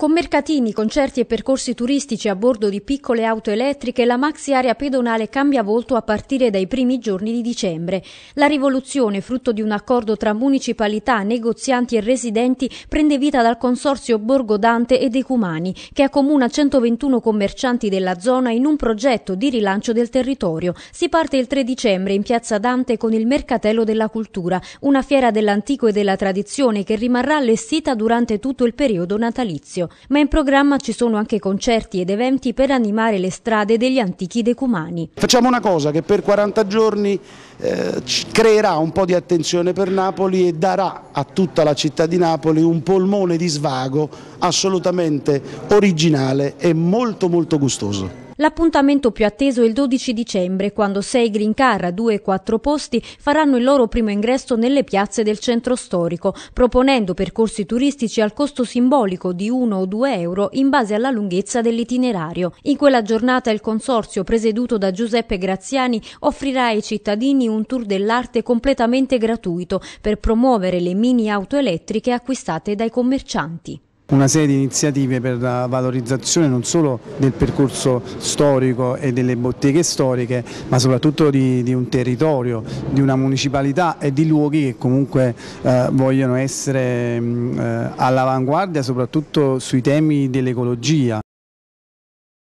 Con mercatini, concerti e percorsi turistici a bordo di piccole auto elettriche, la maxi area pedonale cambia volto a partire dai primi giorni di dicembre. La rivoluzione, frutto di un accordo tra municipalità, negozianti e residenti, prende vita dal consorzio Borgo Dante e Decumani, che accomuna 121 commercianti della zona in un progetto di rilancio del territorio. Si parte il 3 dicembre in piazza Dante con il Mercatello della Cultura, una fiera dell'antico e della tradizione che rimarrà allestita durante tutto il periodo natalizio ma in programma ci sono anche concerti ed eventi per animare le strade degli antichi decumani. Facciamo una cosa che per 40 giorni eh, creerà un po' di attenzione per Napoli e darà a tutta la città di Napoli un polmone di svago assolutamente originale e molto molto gustoso. L'appuntamento più atteso è il 12 dicembre, quando sei green car a due e quattro posti faranno il loro primo ingresso nelle piazze del centro storico, proponendo percorsi turistici al costo simbolico di 1 o 2 euro in base alla lunghezza dell'itinerario. In quella giornata il consorzio, presieduto da Giuseppe Graziani, offrirà ai cittadini un tour dell'arte completamente gratuito per promuovere le mini auto elettriche acquistate dai commercianti una serie di iniziative per la valorizzazione non solo del percorso storico e delle botteghe storiche, ma soprattutto di, di un territorio, di una municipalità e di luoghi che comunque eh, vogliono essere mm, eh, all'avanguardia soprattutto sui temi dell'ecologia.